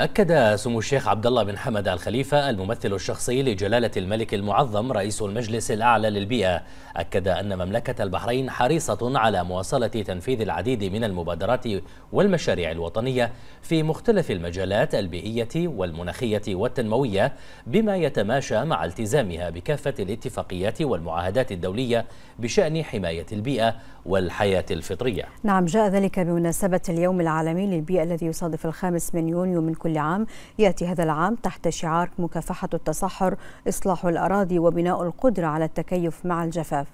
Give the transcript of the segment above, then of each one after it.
أكد سمو الشيخ عبد الله بن حمد الخليفة الممثل الشخصي لجلالة الملك المعظم رئيس المجلس الأعلى للبيئة أكد أن مملكة البحرين حريصة على مواصلة تنفيذ العديد من المبادرات والمشاريع الوطنية في مختلف المجالات البيئية والمناخية والتنموية بما يتماشى مع التزامها بكافة الاتفاقيات والمعاهدات الدولية بشأن حماية البيئة والحياة الفطرية نعم جاء ذلك بمناسبة اليوم العالمي للبيئة الذي يصادف الخامس من يونيو من كل كل عام يأتي هذا العام تحت شعار مكافحة التصحر إصلاح الأراضي وبناء القدرة على التكيف مع الجفاف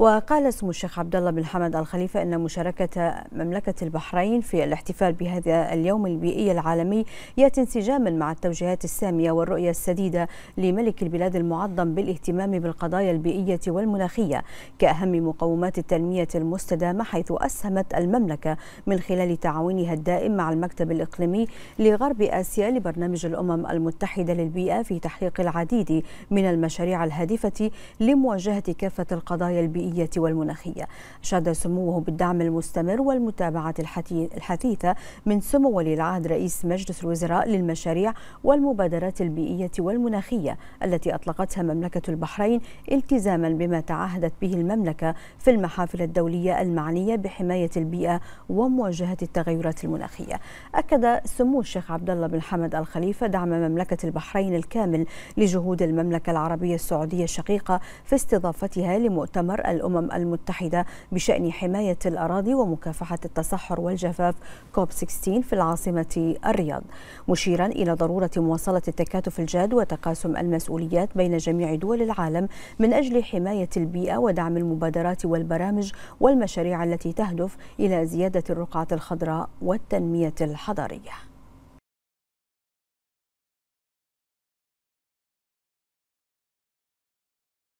وقال سمو الشيخ عبد الله بن حمد الخليفة أن مشاركة مملكة البحرين في الاحتفال بهذا اليوم البيئي العالمي يأتي انسجاما مع التوجيهات السامية والرؤية السديدة لملك البلاد المعظم بالاهتمام بالقضايا البيئية والمناخية كأهم مقومات التنمية المستدامة حيث أسهمت المملكة من خلال تعاونها الدائم مع المكتب الإقليمي لغرب آسيا لبرنامج الأمم المتحدة للبيئة في تحقيق العديد من المشاريع الهادفة لمواجهة كافة القضايا البيئية البيئية والمناخية شاد سموه بالدعم المستمر والمتابعة الحثيثة من سمو ولي العهد رئيس مجلس الوزراء للمشاريع والمبادرات البيئية والمناخية التي أطلقتها مملكة البحرين التزاما بما تعهدت به المملكة في المحافل الدولية المعنية بحماية البيئة ومواجهة التغيرات المناخية أكد سمو الشيخ عبد الله بن حمد الخليفة دعم مملكة البحرين الكامل لجهود المملكة العربية السعودية الشقيقة في استضافتها لمؤتمر الأمم المتحدة بشأن حماية الأراضي ومكافحة التصحر والجفاف كوب 16 في العاصمة الرياض مشيرا إلى ضرورة مواصلة التكاتف الجاد وتقاسم المسؤوليات بين جميع دول العالم من أجل حماية البيئة ودعم المبادرات والبرامج والمشاريع التي تهدف إلى زيادة الرقعة الخضراء والتنمية الحضرية